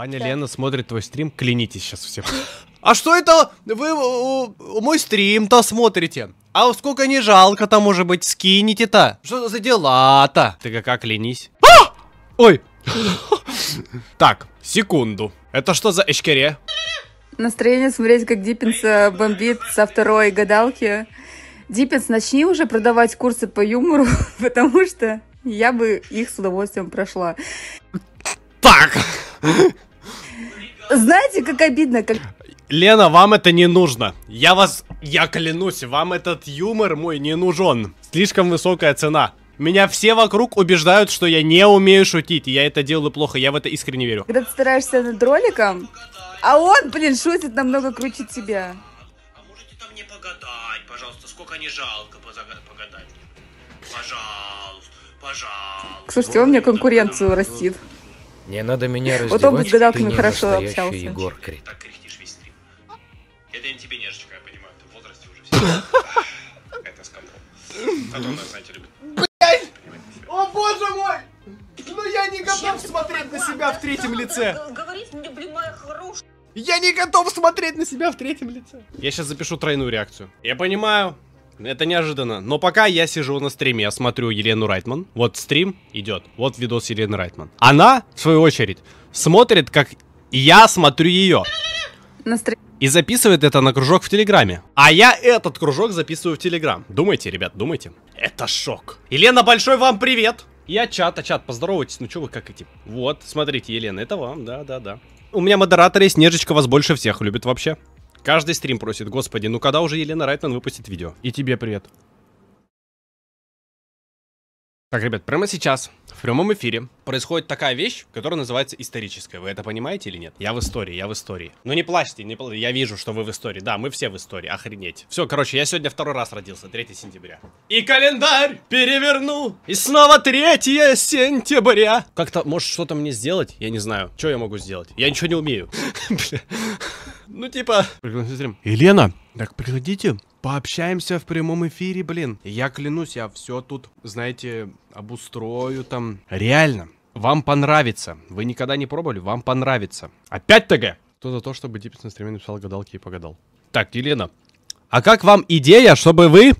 Аня да. Лена смотрит твой стрим, клянитесь сейчас всем. А что это вы мой стрим-то смотрите? А сколько не жалко там может быть, скинете-то? Что за дела-то? Ты как, а, клянись. А! Ой! так, секунду. Это что за эшкере? Настроение смотреть, как Диппинс э, бомбит со второй гадалки. Диппинс, начни уже продавать курсы по юмору, потому что я бы их с удовольствием прошла. Так! Знаете, как обидно, как... Лена, вам это не нужно. Я вас... Я клянусь, вам этот юмор мой не нужен. Слишком высокая цена. Меня все вокруг убеждают, что я не умею шутить, и я это делаю плохо, я в это искренне верю. Когда ты стараешься над роликом, а он, блин, шутит намного круче тебя. А можете там не погадать, пожалуйста, сколько не жалко погадать. Пожалуйста, пожалуйста. Слушайте, он мне конкуренцию растит. Не надо меня раздевать, вот он с гадалками ты хорошо общался. Егор Крид. Так кряхтишь весь стрим. Это не тебе нежечка, я понимаю, ты в возрасте уже все. Это скандал. А нас, знаете, любит. Блять! О боже мой! Но ну, я не готов смотреть на себя в третьем лице. Говорить мне, блин, моя хорошая. Я не готов смотреть на себя в третьем лице. Я сейчас запишу тройную реакцию. Я понимаю, это неожиданно. Но пока я сижу на стриме, я смотрю Елену Райтман. Вот стрим идет. Вот видос Елены Райтман. Она, в свою очередь, смотрит, как я смотрю ее. И записывает это на кружок в Телеграме. А я этот кружок записываю в Телеграм. Думайте, ребят, думайте. Это шок. Елена, большой вам привет! Я чат, а чат, поздоровайтесь, ну что вы как эти? Вот, смотрите, Елена, это вам, да-да-да. У меня модератор есть, Нежечка вас больше всех любит вообще. Каждый стрим просит, господи, ну когда уже Елена Райтман выпустит видео? И тебе привет. Так, ребят, прямо сейчас в прямом эфире происходит такая вещь, которая называется историческая. Вы это понимаете или нет? Я в истории, я в истории. Ну не плачьте, не плачьте. Я вижу, что вы в истории. Да, мы все в истории. Охренеть. Все, короче, я сегодня второй раз родился, 3 сентября. И календарь переверну. И снова 3 сентября. Как-то, может, что-то мне сделать? Я не знаю. Что я могу сделать? Я ничего не умею. Ну, типа... Елена, так приходите, пообщаемся в прямом эфире, блин. Я клянусь, я все тут, знаете, обустрою там. Реально. Вам понравится. Вы никогда не пробовали, вам понравится. Опять ТГ! Кто за то, чтобы Диппис на стриме написал гадалки и погадал. Так, Елена, а как вам идея, чтобы вы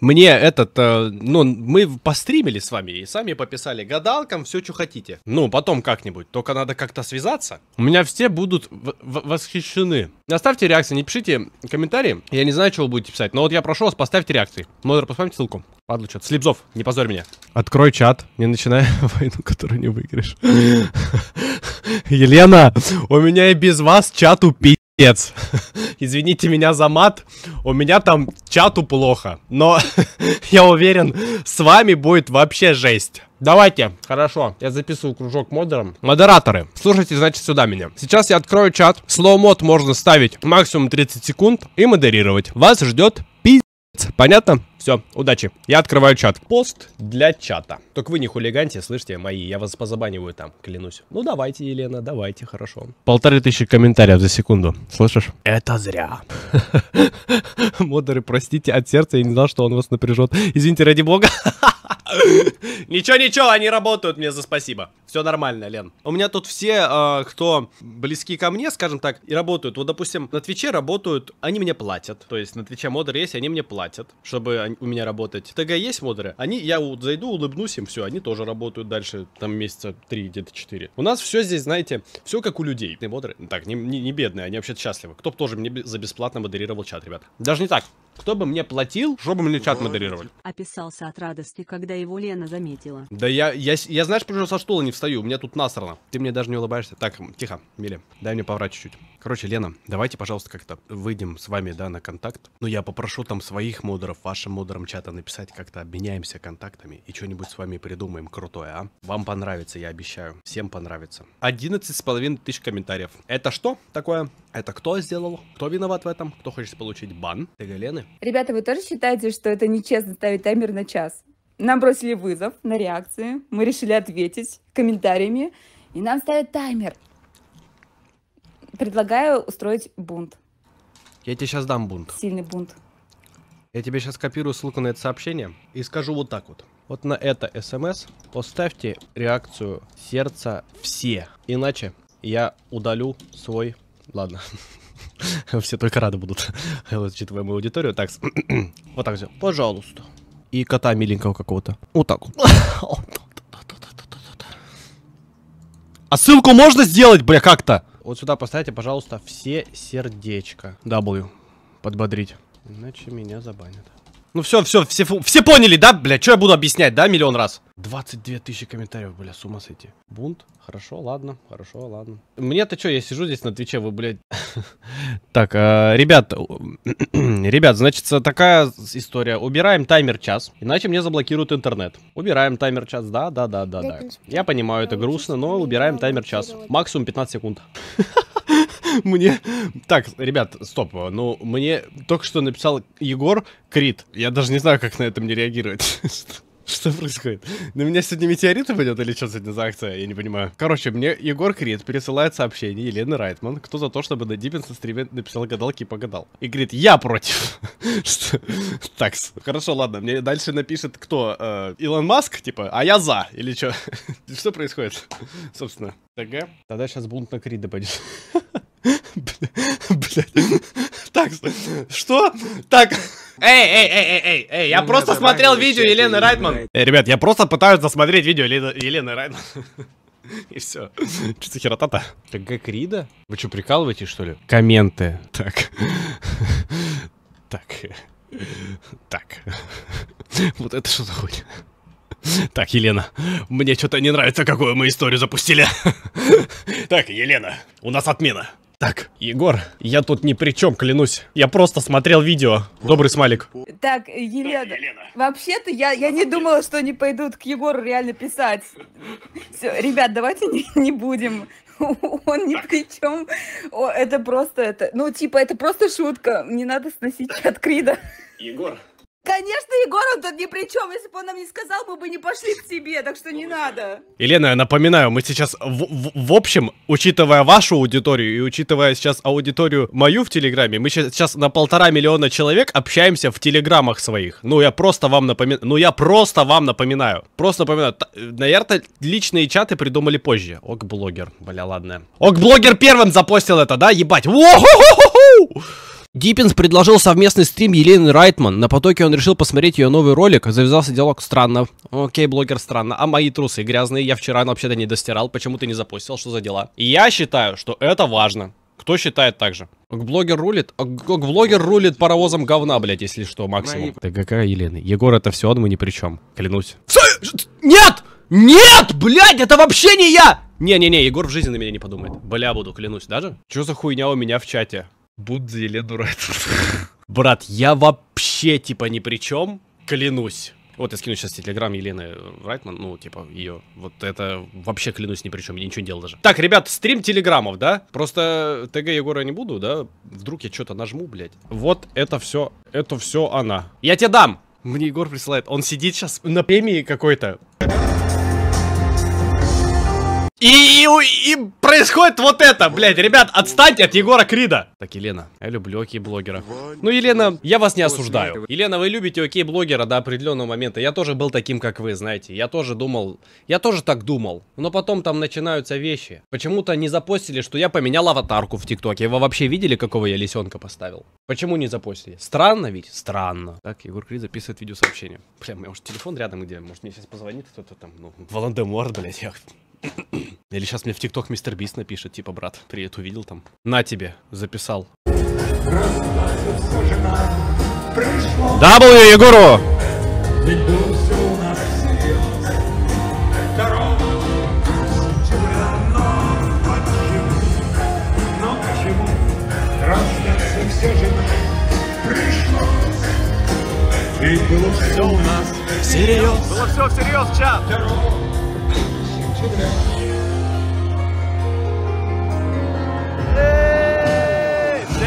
мне этот, э, ну, мы постримили с вами и сами пописали гадалкам все, что хотите. Ну, потом как-нибудь. Только надо как-то связаться. У меня все будут восхищены. Оставьте реакции, не пишите комментарии. Я не знаю, чего вы будете писать. Но вот я прошу вас, поставьте реакции. Модер, поставьте ссылку. Падлу что-то. Слепзов, не позорь меня. Открой чат, не начинай войну, которую не выиграешь. Елена, у меня и без вас чат упить. Пец. Извините меня за мат, у меня там чату плохо, но я уверен, с вами будет вообще жесть. Давайте, хорошо, я записываю кружок модером. Модераторы, слушайте, значит, сюда меня. Сейчас я открою чат, мод можно ставить максимум 30 секунд и модерировать. Вас ждет Понятно? Все, удачи. Я открываю чат. Пост для чата. Только вы не хулиганьте, слышите, мои. Я вас позабаниваю там, клянусь. Ну давайте, Елена, давайте, хорошо. Полторы тысячи комментариев за секунду. Слышишь? Это зря. Модеры, простите от сердца, я не знал, что он вас напряжет. Извините, ради бога. Ничего, ничего, они работают мне за спасибо. Все нормально, Лен. У меня тут все, э, кто близки ко мне, скажем так, и работают. Вот, допустим, на Твиче работают, они мне платят. То есть на Твиче модеры есть, они мне платят, чтобы у меня работать. ТГ есть модеры? Они, я зайду, улыбнусь им, все, они тоже работают дальше, там месяца три где-то четыре. У нас все здесь, знаете, все как у людей. Модеры, так, не, не, не бедные, они вообще счастливы. Кто бы тоже мне за бесплатно модерировал чат, ребят. Даже не так. Кто бы мне платил, чтобы мне чат модерировали. Типа. Описался от радости, когда его Лена заметила. Да я, я, я знаешь, почему со стула не встаю? У меня тут насрано. Ты мне даже не улыбаешься. Так, тихо, Миля, дай мне поврать чуть-чуть. Короче, Лена, давайте, пожалуйста, как-то выйдем с вами, да, на контакт. Ну, я попрошу там своих модеров, вашим модерам чата написать, как-то обменяемся контактами и что-нибудь с вами придумаем крутое, а? Вам понравится, я обещаю. Всем понравится. 11 с половиной тысяч комментариев. Это что такое? Это кто сделал? Кто виноват в этом? Кто хочет получить бан? Ты, Лены? Ребята, вы тоже считаете, что это нечестно ставить таймер на час? Нам бросили вызов на реакции, мы решили ответить комментариями, и нам ставят таймер Предлагаю устроить бунт. Я тебе сейчас дам бунт. Сильный бунт. Я тебе сейчас копирую ссылку на это сообщение и скажу вот так вот. Вот на это смс поставьте реакцию сердца все. Иначе я удалю свой... Ладно. Все только рады будут, учитывая мою аудиторию. Так, вот так все. Пожалуйста. И кота миленького какого-то. Вот так вот. А ссылку можно сделать, бля, как-то? Вот сюда поставьте, пожалуйста, все сердечко. W. Подбодрить. Иначе меня забанят. Ну все, все, все, все поняли, да, бля? Что я буду объяснять, да, миллион раз? 22 тысячи комментариев, бля, с ума сойти. Бунт? Хорошо, ладно, хорошо, ладно. Мне-то что, я сижу здесь на Твиче, вы, блядь, Так, э, ребят, ребят, значит, такая история. Убираем таймер час, иначе мне заблокируют интернет. Убираем таймер час, да, да, да, да, да. Я понимаю, это грустно, но убираем таймер час. Максимум 15 секунд. Мне... Так, ребят, стоп. Ну, мне только что написал Егор Крит. Я даже не знаю, как на это мне реагировать. Что происходит? На меня сегодня метеорит упадет или что сегодня за акция? Я не понимаю. Короче, мне Егор Крид пересылает сообщение Елены Райтман, кто за то, чтобы на Диппин стриме написал гадалки и погадал. И говорит, я против. Так, хорошо, ладно, мне дальше напишет кто? Э, Илон Маск, типа, а я за, или что? Что происходит, собственно? ТГ? Тогда сейчас бунт на Крида пойдет. Блядь. Так, что? Так. Эй, эй, эй, эй, эй, эй, я ну, просто смотрел видео Елены Райтман. Эй, ребят, я просто пытаюсь засмотреть видео Елены Райтман. И все. Что за херота-то? Так как Рида? Вы что, прикалываетесь, что ли? Комменты. Так. Так. Так. Вот это что за хуйня? Так, Елена, мне что-то не нравится, какую мы историю запустили. Так, Елена, у нас отмена. Так, Егор, я тут ни при чем, клянусь. Я просто смотрел видео. Добрый смайлик. Так, Елена, вообще-то я, я не думала, что они пойдут к Егору реально писать. Все, ребят, давайте не, не будем. Он ни при чем. О, это просто это. Ну, типа, это просто шутка. Не надо сносить от Крида. Егор, Конечно, Егор, он тут ни при чем. Если бы он нам не сказал, мы бы не пошли к тебе, так что не надо. Елена, я напоминаю, мы сейчас, в, в, в общем, учитывая вашу аудиторию и учитывая сейчас аудиторию мою в Телеграме, мы сейчас, сейчас на полтора миллиона человек общаемся в Телеграмах своих. Ну, я просто вам напоминаю, ну, я просто вам напоминаю. Просто напоминаю, наверное, личные чаты придумали позже. Ок-блогер, бля, ладно. Ок-блогер первым запостил это, да, ебать? во хо хо хо Диппинс предложил совместный стрим Елены Райтман. На потоке он решил посмотреть ее новый ролик. Завязался диалог странно. Окей, блогер, странно. А мои трусы грязные, я вчера вообще-то не достирал. Почему ты не запустил? Что за дела? Я считаю, что это важно. Кто считает так же? Блогер рулит? А блогер рулит паровозом говна, блядь, если что, максимум. Да какая Елена? Егор, это все он, мы ни при чем. Клянусь. Нет! Нет, блядь, это вообще не я! Не-не-не, Егор в жизни на меня не подумает. Бля, буду, клянусь, даже? Чё за хуйня у меня в чате? Будзи Елену Райтл. Брат, я вообще типа ни при чем, клянусь. Вот я скину сейчас телеграм Елены Райтман, ну, типа, ее. Вот это вообще, клянусь, ни при чем, я ничего не делал даже. Так, ребят, стрим телеграмов, да? Просто ТГ Егора не буду, да? Вдруг я что-то нажму, блядь. Вот это все, это все она. Я тебе дам! Мне Егор присылает, он сидит сейчас на премии какой-то. И, и, и происходит вот это, блядь. Ребят, отстаньте от Егора Крида. Так, Елена, я люблю окей-блогера. Ну, Елена, я вас не осуждаю. Елена, вы любите окей-блогера до определенного момента. Я тоже был таким, как вы, знаете. Я тоже думал... Я тоже так думал. Но потом там начинаются вещи. Почему-то не запостили, что я поменял аватарку в ТикТоке. Вы вообще видели, какого я лисенка поставил? Почему не запостили? Странно ведь? Странно. Так, Егор Крид записывает видеосообщение. Бля, у меня уже телефон рядом где? Может, мне сейчас позвонит кто-то там? Ну, Волан-де-Морт, блядь, я... Или сейчас мне в ТикТок мистер Бист напишет, типа, брат, привет, увидел там. На тебе, записал. W Егору! Ведь было все у нас всерьез. Было все всерьез, чат. Всех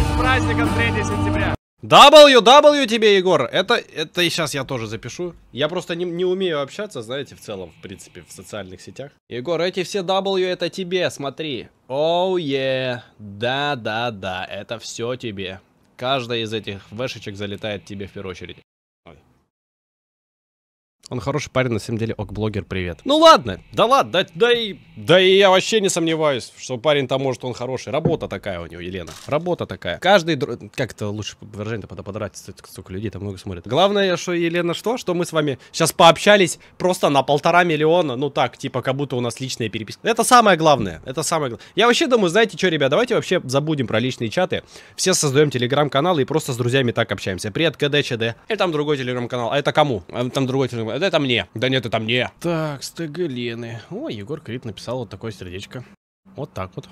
с праздником 3 сентября! W, W тебе, Егор. Это, это сейчас я тоже запишу. Я просто не, не умею общаться, знаете, в целом, в принципе, в социальных сетях. Егор, эти все W это тебе, смотри. Оу, oh, yeah. Да-да-да, это все тебе. Каждая из этих вешечек залетает тебе в первую очередь. Он хороший парень, на самом деле. Ок, блогер, привет. Ну ладно, да ладно, да, да и... Да и я вообще не сомневаюсь, что парень там может, он хороший. Работа такая у него, Елена. Работа такая. Каждый... Как это лучше выражение-то подо подрать, столько людей там много смотрят. Главное, что, Елена, что? Что мы с вами сейчас пообщались просто на полтора миллиона. Ну так, типа, как будто у нас личная переписка. Это самое главное. Это самое главное. Я вообще думаю, знаете что, ребят, давайте вообще забудем про личные чаты. Все создаем телеграм-канал и просто с друзьями так общаемся. Привет, КДЧД. Это там другой телеграм-канал. А это кому? А там другой телеграм это мне. Да нет, это мне. Так, стегалены. О, Егор Крит написал вот такое сердечко. Вот так вот.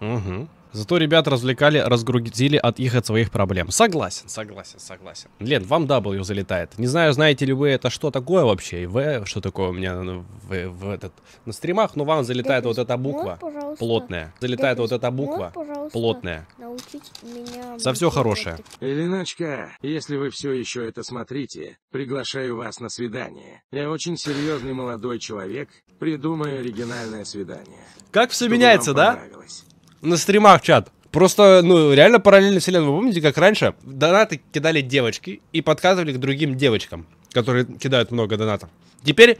Угу. Зато ребят развлекали, разгрузили от их от своих проблем. Согласен, согласен, согласен. Лен, вам W залетает. Не знаю, знаете ли вы это что такое вообще, и В, что такое у меня в, в, этот, на стримах, но вам залетает вот эта буква плотная. Залетает вот эта буква плотная. За все хорошее. Леночка, если вы все еще это смотрите, приглашаю вас на свидание. Я очень серьезный молодой человек, придумаю оригинальное свидание. Как все меняется, да? Понравилось на стримах чат. Просто, ну, реально параллельно вселенная. Вы помните, как раньше донаты кидали девочки и подкатывали к другим девочкам, которые кидают много донатов. Теперь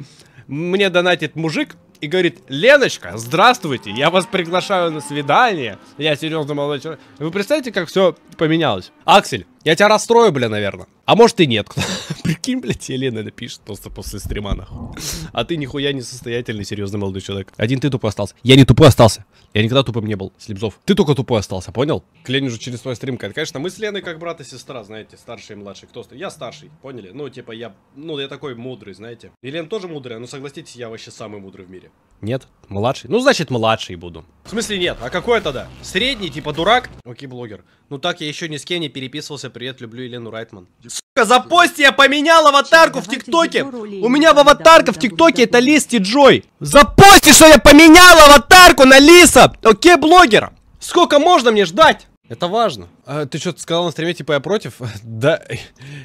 мне донатит мужик и говорит, Леночка, здравствуйте, я вас приглашаю на свидание. Я серьезно молодой человек. Вы представляете, как все поменялось? Аксель, я тебя расстрою, бля, наверное. А может и нет. Прикинь, блядь, Лена напишет просто после стрима, нахуй. А ты нихуя не состоятельный, серьезный молодой человек. Один ты тупой остался. Я не тупой остался. Я никогда тупым не был, Слепзов. Ты только тупой остался, понял? Клень же через твой стрим Конечно, мы с Леной как брат и сестра, знаете, старший и младший. Кто старый? Я старший, поняли? Ну, типа, я, ну, я такой мудрый, знаете. И Лен тоже мудрая, но согласитесь, я вообще самый мудрый в мире. Нет, младший. Ну, значит, младший буду. В смысле нет? А какой тогда? Средний, типа, дурак? Окей, блогер. Ну, так я еще ни с кем не переписывался привет, люблю Елену Райтман. Сука, запости? я поменял аватарку в ТикТоке. У меня в аватарка в ТикТоке это Лист и Джой. Запости, что я поменял аватарку на Лиса. Окей, блогер. Сколько можно мне ждать? Это важно. А, ты что-то сказал на стриме, типа я против? да.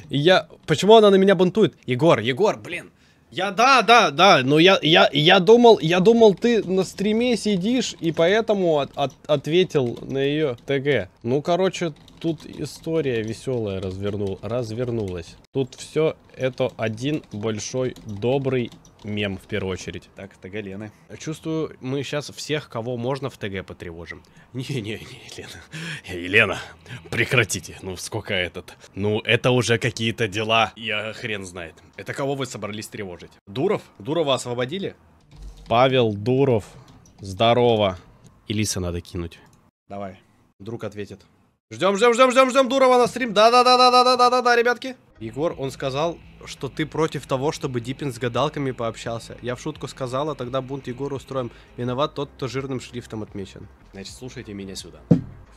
Я... Почему она на меня бунтует? Егор, Егор, блин. Я да, да, да, но я, я, я думал, я думал, ты на стриме сидишь и поэтому от, от, ответил на ее ТГ. Ну, короче, тут история веселая развернул, развернулась. Тут все это один большой добрый мем в первую очередь. Так, тагалены. Чувствую, мы сейчас всех, кого можно, в ТГ потревожим. Не-не-не, Елена. Э, Елена, прекратите. Ну, сколько этот? Ну, это уже какие-то дела. Я хрен знает. Это кого вы собрались тревожить? Дуров? Дурова освободили? Павел Дуров. Здорово. Илиса надо кинуть. Давай. Друг ответит. Ждем, ждем, ждем, ждем, ждем Дурова на стрим. Да-да-да-да-да-да-да-да, ребятки. Егор, он сказал, что ты против того, чтобы Дипин с гадалками пообщался. Я в шутку сказала, тогда бунт Егора устроим. Виноват тот, кто жирным шрифтом отмечен. Значит, слушайте меня сюда.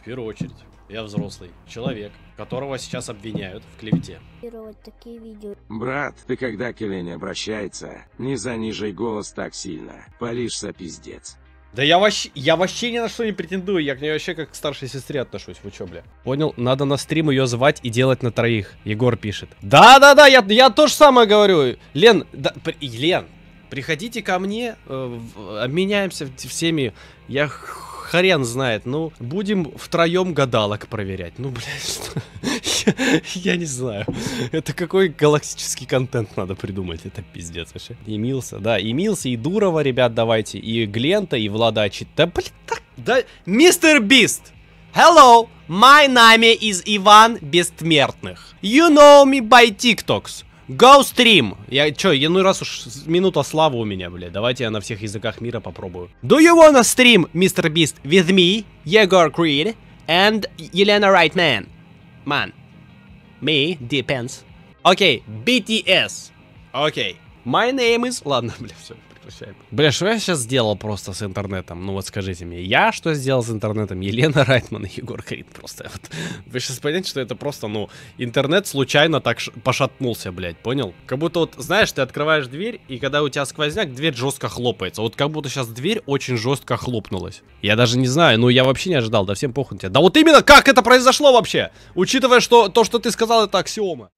В первую очередь, я взрослый человек, которого сейчас обвиняют в клевете. Брат, ты когда к Елене обращается, не занижай голос так сильно. Полишься пиздец. Да я вообще, я вообще ни на что не претендую, я к ней вообще как к старшей сестре отношусь, вы чё, бля? Понял, надо на стрим ее звать и делать на троих, Егор пишет. Да-да-да, я, я то же самое говорю, Лен, да, при, Лен, приходите ко мне, э, обменяемся всеми, я хрен знает. Ну, будем втроем гадалок проверять. Ну, блядь, я, не знаю. Это какой галактический контент надо придумать. Это пиздец вообще. И Милса, да, и Милса, и Дурова, ребят, давайте. И Глента, и Владачи. Да, блядь, так... Да... Мистер Бист! Hello, my name is Иван Бессмертных. You know me by TikToks. Гаустрим! Я, чё, я ну раз уж минута славы у меня, бля, Давайте я на всех языках мира попробую. Do you wanna stream, Mr. Beast, with me, Егор Creed and Елена Райтман? Man. Me, depends. Окей, okay, BTS. Окей. Okay. My name is... Ладно, бля, все тусят. Бля, что я сейчас сделал просто с интернетом? Ну вот скажите мне, я что сделал с интернетом? Елена Райтман и Егор Крид просто. Вот. Вы сейчас понимаете, что это просто, ну, интернет случайно так пошатнулся, блядь, понял? Как будто вот, знаешь, ты открываешь дверь, и когда у тебя сквозняк, дверь жестко хлопается. Вот как будто сейчас дверь очень жестко хлопнулась. Я даже не знаю, ну я вообще не ожидал, да всем похуй на тебя. Да вот именно как это произошло вообще? Учитывая, что то, что ты сказал, это аксиома.